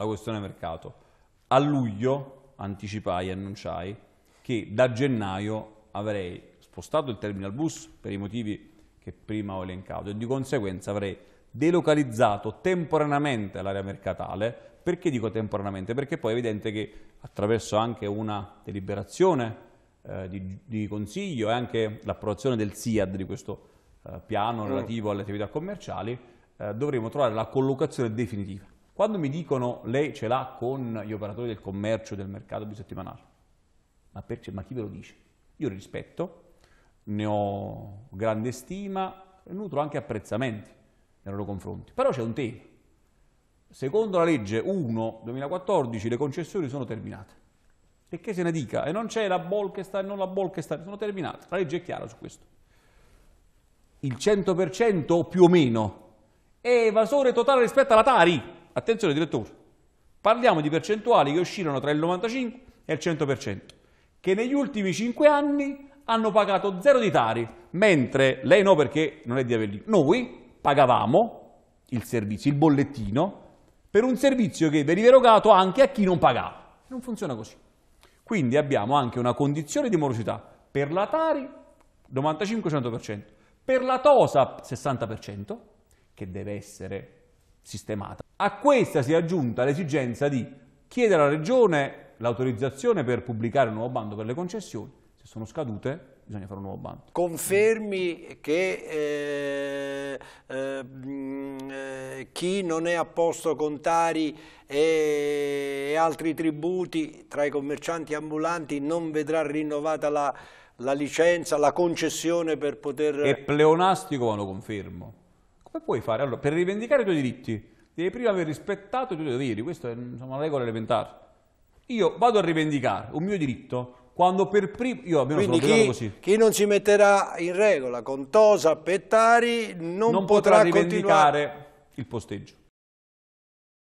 la questione mercato. A luglio anticipai e annunciai che da gennaio avrei spostato il terminal bus per i motivi che prima ho elencato e di conseguenza avrei delocalizzato temporaneamente l'area mercatale. Perché dico temporaneamente? Perché poi è evidente che attraverso anche una deliberazione eh, di, di, consiglio e anche l'approvazione del SIAD di questo eh, piano mm. relativo alle attività commerciali eh, dovremo trovare la collocazione definitiva. Quando mi dicono lei ce l'ha con gli operatori del commercio, del mercato bisettimanale, ma, perché, ma chi ve lo dice? Io li rispetto, ne ho grande stima e nutro anche apprezzamenti nei loro confronti. Però c'è un tema. Secondo la legge 1-2014 le concessioni sono terminate. E che se ne dica? E non c'è la Bolkestein, non la Bolkestein, sono terminate. La legge è chiara su questo. Il 100% più o meno è evasore totale rispetto alla Tari. Attenzione direttore, parliamo di percentuali che oscillano tra il 95 e il 100%, che negli ultimi 5 anni hanno pagato zero di tari, mentre lei no perché non è di Avellino, noi pagavamo il servizio, il bollettino, per un servizio che veniva erogato anche a chi non pagava. Non funziona così. Quindi abbiamo anche una condizione di morosità per la Tari 95-100%, per la Tosa 60%, che deve essere sistemata, a questa si è aggiunta l'esigenza di chiedere alla Regione l'autorizzazione per pubblicare un nuovo bando per le concessioni, se sono scadute bisogna fare un nuovo bando. Confermi che eh, eh, chi non è a posto con Tari e altri tributi tra i commercianti ambulanti non vedrà rinnovata la, la licenza, la concessione per poter... È pleonastico ma lo confermo. Come puoi fare? Allora, per rivendicare i tuoi diritti devi prima aver rispettato i tuoi doveri, questa è una regola elementare. Io vado a rivendicare un mio diritto quando per primo... Io almeno Quindi sono chi, così. chi non si metterà in regola con Tosa, Pettari, non, non potrà, potrà rivendicare il posteggio.